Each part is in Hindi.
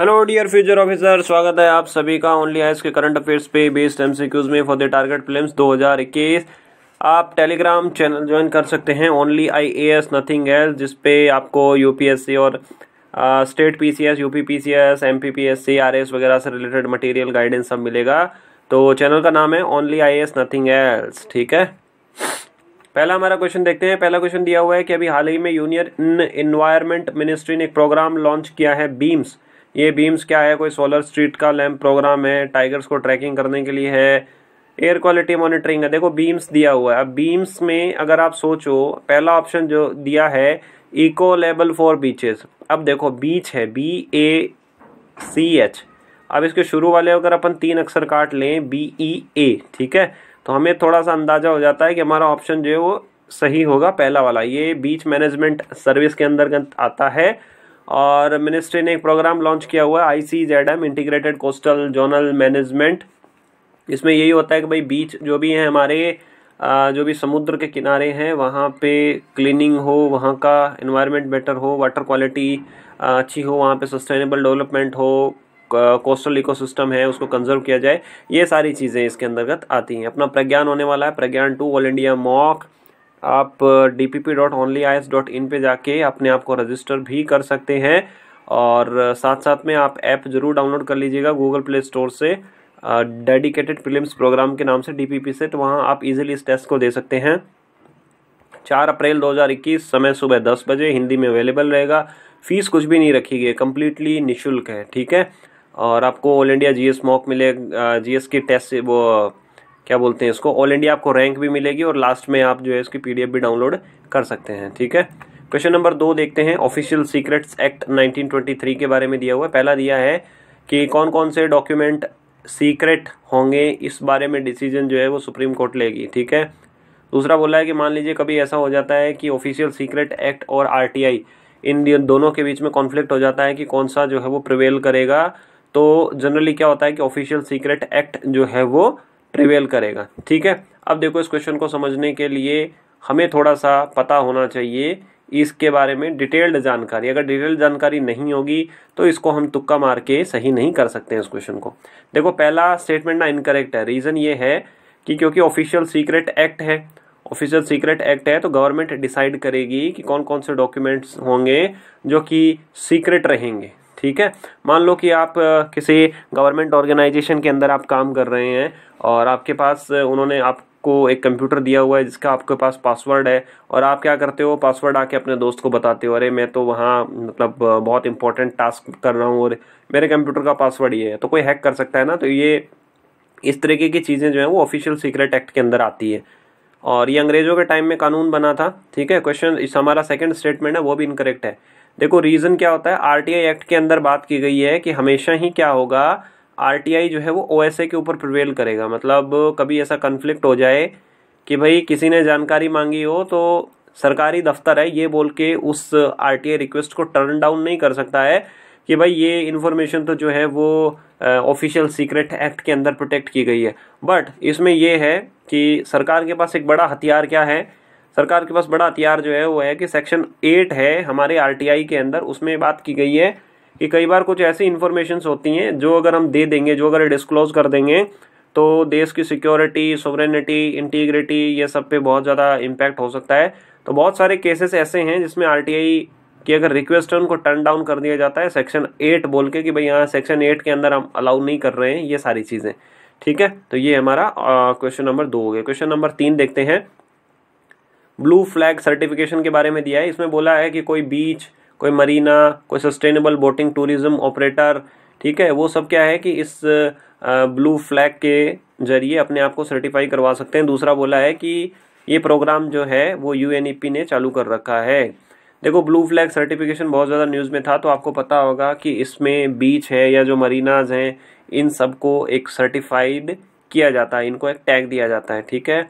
हेलो डियर फ्यूचर ऑफिसर स्वागत है आप सभी का ओनली आइस के करंट अफेयर्स पे बेस्ड एमसीक्यूज में फॉर द टारगेट फिल्म्स 2021 आप टेलीग्राम चैनल ज्वाइन कर सकते हैं only I A S nothing else जिसपे आपको यूपीएससी और state P C S U P P C S M P P S C R S वगैरह से रिलेटेड मटेरियल गाइडेंस सब मिलेगा तो चैनल का नाम है only I S nothing else ठीक है पहला हमारा क्वेश्चन देखते हैं पहला क्वेश्चन दिया हुआ है कि अभी हाल ही में यूनियन इन्वायरमेंट मिनिस्ट्री ने एक प्रोग्राम लॉन्च किया है बीम्स ये बीम्स क्या है कोई सोलर स्ट्रीट का लैम्प प्रोग्राम है टाइगर्स को ट्रैकिंग करने के लिए है एयर क्वालिटी मॉनिटरिंग है देखो बीम्स दिया हुआ है अब बीम्स में अगर आप सोचो पहला ऑप्शन जो दिया है इको लेबल फॉर बीचेस अब देखो बीच है बी ए सी एच अब इसके शुरू वाले अगर अपन तीन अक्षर काट लें बी ई ए ठीक है तो हमें थोड़ा सा अंदाज़ा हो जाता है कि हमारा ऑप्शन जो है वो सही होगा पहला वाला ये बीच मैनेजमेंट सर्विस के अंदर आता है और मिनिस्ट्री ने एक प्रोग्राम लॉन्च किया हुआ है I C Z M integrated coastal zonal management इसमें यही होता है कि भाई बीच जो भी हैं हमारे जो भी समुद्र के किनारे हैं वहाँ पे क्लीनिंग हो वहाँ का इन्वायरमेंट बेटर हो वाटर क्वालिटी अच्छी हो वहाँ पे सस्टेनेबल डेवलपमेंट हो कोस्टल इकोसिस्टम है उसको कंजर्व किया जाए ये सारी चीज़ें इसके अंतर्गत आती हैं अपना प्रज्ञान होने वाला है Pragyan two all India mock आप D P P dot only I S dot in पर जाके अपने आप को रजिस्टर भी कर सकते हैं और साथ साथ में आप ऐप ज़रूर डाउनलोड कर लीजिएगा गूगल प्ले स्टोर से डेडिकेटेड फिल्म्स प्रोग्राम के नाम से पी से तो वहाँ आप इजीली इस टेस्ट को दे सकते हैं चार अप्रैल 2021 समय सुबह दस बजे हिंदी में अवेलेबल रहेगा फ़ीस कुछ भी नहीं रखी गई कम्प्लीटली निःशुल्क है ठीक है और आपको all India G S mock मिलेगा एस की टेस्ट वो क्या बोलते हैं इसको ऑल इंडिया आपको रैंक भी मिलेगी और लास्ट में आप जो है इसकी पी भी डाउनलोड कर सकते हैं ठीक है क्वेश्चन नंबर दो देखते हैं ऑफिशियल सीक्रेट्स एक्ट 1923 के बारे में दिया हुआ है पहला दिया है कि कौन कौन से डॉक्यूमेंट सीक्रेट होंगे इस बारे में डिसीजन जो है वो सुप्रीम कोर्ट लेगी ठीक है दूसरा बोला है कि मान लीजिए कभी ऐसा हो जाता है कि ऑफिशियल सीक्रेट एक्ट और आरटीआई इन दोनों के बीच में कॉन्फ्लिक्ट हो जाता है कि कौन सा जो है वो प्रिवेल करेगा तो जनरली क्या होता है कि ऑफिशियल सीक्रेट एक्ट जो है वो प्रिवेल करेगा ठीक है अब देखो इस क्वेश्चन को समझने के लिए हमें थोड़ा सा पता होना चाहिए इसके बारे में डिटेल्ड जानकारी अगर डिटेल्ड जानकारी नहीं होगी तो इसको हम तुक्का मार के सही नहीं कर सकते हैं इस क्वेश्चन को देखो पहला स्टेटमेंट ना इनकरेक्ट है रीज़न ये है कि क्योंकि ऑफिशियल सीक्रेट एक्ट है ऑफिशियल सीक्रेट एक्ट है तो गवर्नमेंट डिसाइड करेगी कि कौन कौन से डॉक्यूमेंट्स होंगे जो कि सीक्रेट रहेंगे ठीक है मान लो कि आप किसी गवर्नमेंट ऑर्गेनाइजेशन के अंदर आप काम कर रहे हैं और आपके पास उन्होंने आप आपको एक कंप्यूटर दिया हुआ है जिसका आपके पास पासवर्ड है और आप क्या करते हो पासवर्ड आके अपने दोस्त को बताते हो अरे मैं तो वहाँ मतलब बहुत इंपॉर्टेंट टास्क कर रहा हूँ और मेरे कंप्यूटर का पासवर्ड ये है तो कोई हैक कर सकता है ना तो ये इस तरीके की चीज़ें जो हैं वो ऑफिशियल सीक्रेट एक्ट के अंदर आती है और ये अंग्रेज़ों के टाइम में कानून बना था ठीक है क्वेश्चन इस हमारा सेकंड स्टेटमेंट है वो भी इनकरेक्ट है देखो रीज़न क्या होता है आरटीआई एक्ट के अंदर बात की गई है कि हमेशा ही क्या होगा आरटीआई जो है वो ओएसए के ऊपर प्रिवेल करेगा मतलब कभी ऐसा कन्फ्लिक्ट हो जाए कि भाई किसी ने जानकारी मांगी हो तो सरकारी दफ्तर है ये बोल के उस आर रिक्वेस्ट को टर्न डाउन नहीं कर सकता है कि भाई ये इन्फॉर्मेशन तो जो है वो ऑफिशियल सीक्रेट एक्ट के अंदर प्रोटेक्ट की गई है बट इसमें यह है कि सरकार के पास एक बड़ा हथियार क्या है सरकार के पास बड़ा हथियार जो है वो है कि सेक्शन एट है हमारे आर के अंदर उसमें बात की गई है कि कई बार कुछ ऐसी इन्फॉर्मेशन होती हैं जो अगर हम दे देंगे जो अगर डिस्क्लोज कर देंगे तो देश की सिक्योरिटी सोवरेनिटी इंटीग्रिटी ये सब पे बहुत ज़्यादा इम्पैक्ट हो सकता है तो बहुत सारे केसेस ऐसे हैं जिसमें आर की अगर रिक्वेस्ट है उनको टर्न डाउन कर दिया जाता है सेक्शन एट बोल के कि भाई यहाँ सेक्शन एट के अंदर हम अलाउ नहीं कर रहे हैं ये सारी चीज़ें ठीक है तो ये हमारा क्वेश्चन नंबर दो हो गया क्वेश्चन नंबर तीन देखते हैं ब्लू फ्लैग सर्टिफिकेशन के बारे में दिया है इसमें बोला है कि कोई बीच कोई मरीना कोई सस्टेनेबल बोटिंग टूरिज्म ऑपरेटर ठीक है वो सब क्या है कि इस ब्लू फ्लैग के जरिए अपने आप को सर्टिफाई करवा सकते हैं दूसरा बोला है कि ये प्रोग्राम जो है वो यू e ने चालू कर रखा है देखो ब्लू फ्लैग सर्टिफिकेशन बहुत ज़्यादा न्यूज़ में था तो आपको पता होगा कि इसमें बीच है या जो मरीनाज हैं इन सबको एक सर्टिफाइड किया जाता है इनको एक टैग दिया जाता है ठीक है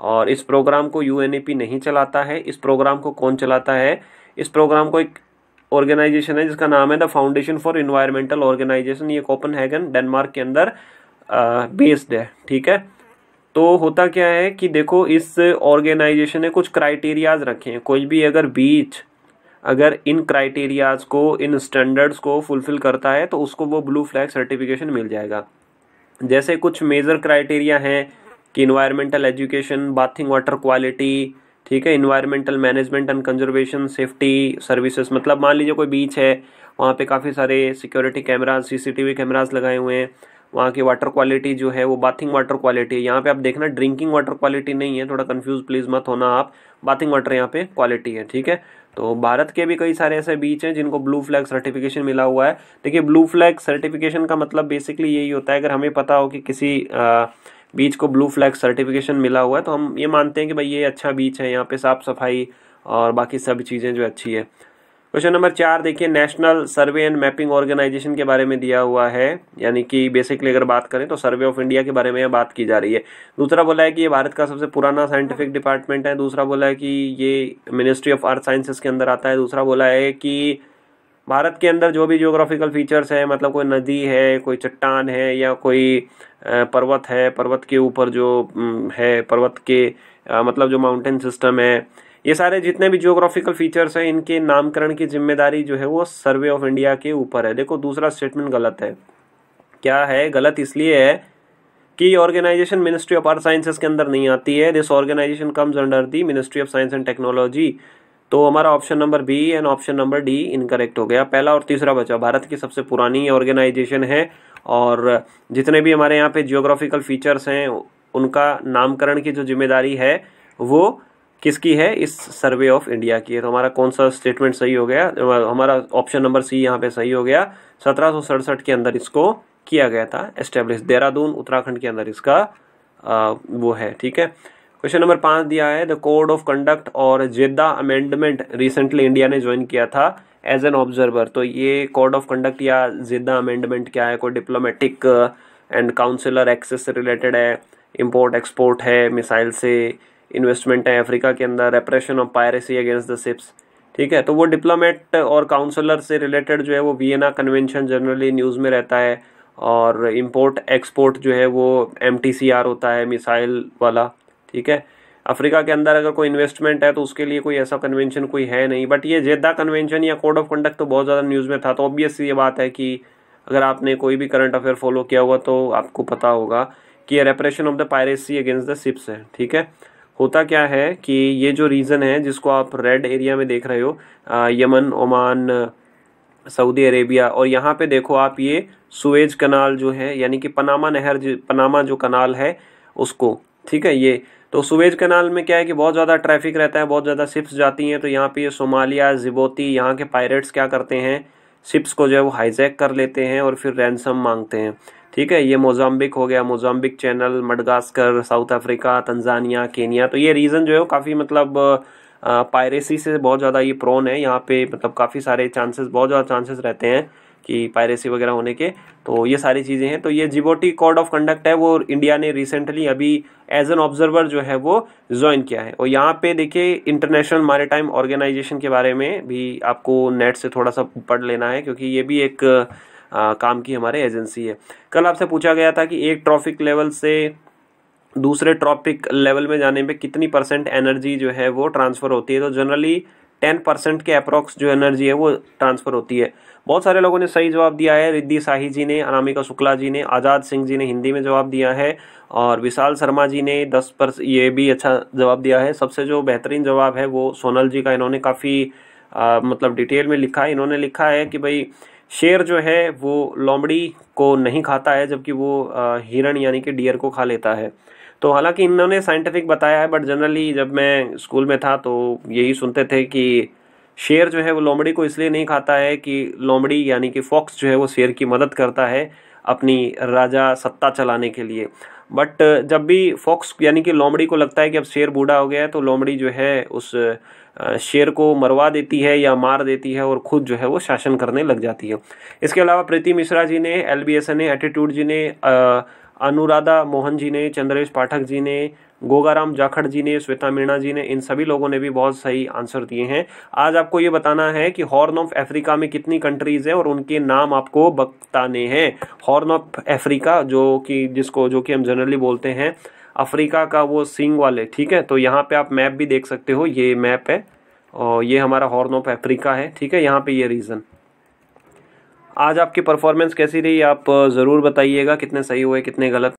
और इस प्रोग्राम को यू नहीं चलाता है इस प्रोग्राम को कौन चलाता है इस प्रोग्राम को एक ऑर्गेनाइजेशन है जिसका नाम है the foundation for environmental organization ये हैगन डेनमार्क के अंदर बेस्ड है ठीक है तो होता क्या है कि देखो इस ऑर्गेनाइजेशन ने कुछ क्राइटेरियाज रखे हैं कोई भी अगर बीच अगर इन क्राइटेरियाज को इन स्टैंडर्ड्स को फुलफिल करता है तो उसको वो ब्लू फ्लैग सर्टिफिकेशन मिल जाएगा जैसे कुछ मेजर क्राइटेरिया हैं कि environmental education bathing water quality ठीक है environmental management and conservation safety services मतलब मान लीजिए कोई बीच है वहाँ पे काफ़ी सारे सिक्योरिटी कैमराज सीसीटीवी कैमराज लगाए हुए हैं वहाँ की वाटर क्वालिटी जो है वो बाथिंग वाटर क्वालिटी है यहाँ पे आप देखना ड्रिंकिंग वाटर क्वालिटी नहीं है थोड़ा कंफ्यूज प्लीज़ मत होना आप बाथिंग वाटर यहाँ पे क्वालिटी है ठीक है तो भारत के भी कई सारे ऐसे बीच हैं जिनको ब्लू फ्लैग सर्टिफिकेशन मिला हुआ है देखिए ब्लू फ्लैग सर्टिफिकेशन का मतलब बेसिकली यही होता है अगर हमें पता हो कि किसी आ, बीच को ब्लू फ्लैग सर्टिफिकेशन मिला हुआ है तो हम ये मानते हैं कि भाई ये अच्छा बीच है यहाँ पे साफ सफाई और बाकी सब चीज़ें जो अच्छी है क्वेश्चन नंबर चार देखिए national survey and mapping organization के बारे में दिया हुआ है यानी कि बेसिकली अगर बात करें तो सर्वे ऑफ इंडिया के बारे में बात की जा रही है दूसरा बोला है कि ये भारत का सबसे पुराना साइंटिफिक डिपार्टमेंट है दूसरा बोला है कि ये मिनिस्ट्री ऑफ अर्थ साइंसेस के अंदर आता है दूसरा बोला है कि भारत के अंदर जो भी जियोग्राफिकल फीचर्स हैं मतलब कोई नदी है कोई चट्टान है या कोई पर्वत है पर्वत के ऊपर जो है पर्वत के मतलब जो माउंटेन सिस्टम है ये सारे जितने भी जियोग्राफिकल फीचर्स हैं इनके नामकरण की जिम्मेदारी जो है वो सर्वे ऑफ इंडिया के ऊपर है देखो दूसरा स्टेटमेंट गलत है क्या है गलत इसलिए है कि organization ministry of earth sciences के अंदर नहीं आती है this organization comes under the ministry of science and technology तो हमारा option number B and option number D incorrect हो गया पहला और तीसरा बचा भारत की सबसे पुरानी ऑर्गेनाइजेशन है और जितने भी हमारे यहाँ पे जियोग्राफिकल फीचर्स हैं उनका नामकरण की जो जिम्मेदारी है वो किसकी है इस सर्वे ऑफ इंडिया की है तो हमारा कौन सा स्टेटमेंट सही हो गया हमारा ऑप्शन नंबर सी यहाँ पे सही हो गया सत्रह के अंदर इसको किया गया था एस्टेब्लिश देहरादून उत्तराखंड के अंदर इसका आ, वो है ठीक है क्वेश्चन नंबर पाँच दिया है द कोड ऑफ कंडक्ट और जेदा अमेंडमेंट रिसेंटली इंडिया ने ज्वाइन किया था एज एन ऑब्जर्वर तो ये कोड ऑफ कंडक्ट या जेदा अमेंडमेंट क्या है कोई डिप्लोमेटिक एंड काउंसिलर एक्सेस से रिलेटेड है इम्पोर्ट एक्सपोर्ट है मिसाइल से इन्वेस्टमेंट है अफ्रीका के अंदर repression of piracy against the ships ठीक है तो वो डिप्लोमेट और काउंसलर से रिलेटेड जो है वो वियना कन्वेंशन जनरली न्यूज़ में रहता है और इम्पोर्ट एक्सपोर्ट जो है वो एम होता है मिसाइल वाला ठीक है अफ्रीका के अंदर अगर कोई इन्वेस्टमेंट है तो उसके लिए कोई ऐसा कन्वेंशन कोई है नहीं बट ये जेदा कन्वेंशन या कोड ऑफ कंडक्ट तो बहुत ज़्यादा न्यूज़ में था तो ऑब्वियस ये बात है कि अगर आपने कोई भी करंट अफेयर फॉलो किया हुआ तो आपको पता होगा कि ये repression of the piracy against the ships है ठीक है होता क्या है कि ये जो रीज़न है जिसको आप रेड एरिया में देख रहे हो आ, यमन ओमान सऊदी अरेबिया और यहाँ पे देखो आप ये सुएज कनाल जो है यानी कि पनामा नहर पनामा जो कनाल है उसको ठीक है ये तो सुवेज कनाल में क्या है कि बहुत ज़्यादा ट्रैफिक रहता है बहुत ज़्यादा शिप्स जाती हैं तो यहाँ पे ये सोमालिया जिबोती यहाँ के पायरेट्स क्या करते हैं शिप्स को जो है वो हाईजैक कर लेते हैं और फिर रैनसम मांगते हैं ठीक है ये मोजाम्बिक हो गया Mozambique channel Madagascar South Africa Tanzania Kenya तो ये रीज़न जो है वो काफ़ी मतलब पायरेसी से बहुत ज़्यादा ये प्रोन है यहाँ पे मतलब काफ़ी सारे चांसेस बहुत ज़्यादा चांसेस रहते हैं कि पायरेसी वगैरह होने के तो ये सारी चीज़ें हैं तो ये जिबोटी कोड ऑफ कंडक्ट है वो इंडिया ने रिसेंटली अभी एज एन ऑब्जर्वर जो है वो ज्वाइन किया है और यहाँ पे देखिए इंटरनेशनल मारीटाइम ऑर्गेनाइजेशन के बारे में भी आपको नेट से थोड़ा सा पढ़ लेना है क्योंकि ये भी एक आ, काम की हमारे एजेंसी है कल आपसे पूछा गया था कि एक ट्रॉफिक लेवल से दूसरे ट्रॉपिक लेवल में जाने में कितनी परसेंट एनर्जी जो है वो ट्रांसफ़र होती है तो जनरली टेन परसेंट के अप्रॉक्स जो एनर्जी है वो ट्रांसफ़र होती है बहुत सारे लोगों ने सही जवाब दिया है रिद्धि शाही जी ने अनामिका शुक्ला जी ने आज़ाद सिंह जी ने हिंदी में जवाब दिया है और विशाल शर्मा जी ने दस परसेंट ये भी अच्छा जवाब दिया है सबसे जो बेहतरीन जवाब है वो सोनल जी का इन्होंने काफ़ी मतलब डिटेल में लिखा है इन्होंने लिखा है कि भाई शेर जो है वो लोमड़ी को नहीं खाता है जबकि वो हिरण यानी कि डियर को खा लेता है तो हालांकि इन्होंने साइंटिफिक बताया है बट जनरली जब मैं स्कूल में था तो यही सुनते थे कि शेर जो है वो लोमड़ी को इसलिए नहीं खाता है कि लोमड़ी यानी कि फॉक्स जो है वो शेर की मदद करता है अपनी राजा सत्ता चलाने के लिए बट जब भी फॉक्स यानी कि लोमड़ी को लगता है कि अब शेर बूढ़ा हो गया है तो लोमड़ी जो है उस शेर को मरवा देती है या मार देती है और खुद जो है वो शासन करने लग जाती है इसके अलावा प्रीति मिश्रा जी ने एल बी एस ने एटीट्यूड जी ने आ, अनुराधा मोहन जी ने चंद्रेश पाठक जी ने गोगाराम जाखड़ जी ने श्वेता मीणा जी ने इन सभी लोगों ने भी बहुत सही आंसर दिए हैं आज आपको ये बताना है कि हॉर्न ऑफ अफ्रीका में कितनी कंट्रीज़ हैं और उनके नाम आपको बताने हैं हॉर्न ऑफ अफ्रीका जो कि जिसको जो कि हम जनरली बोलते हैं अफ्रीका का वो सिंग वाले ठीक है तो यहाँ पे आप मैप भी देख सकते हो ये मैप है और ये हमारा हॉर्न ऑफ अफ्रीका है ठीक है यहाँ पे ये रीज़न आज आपकी परफॉर्मेंस कैसी रही आप ज़रूर बताइएगा कितने सही हुए कितने गलत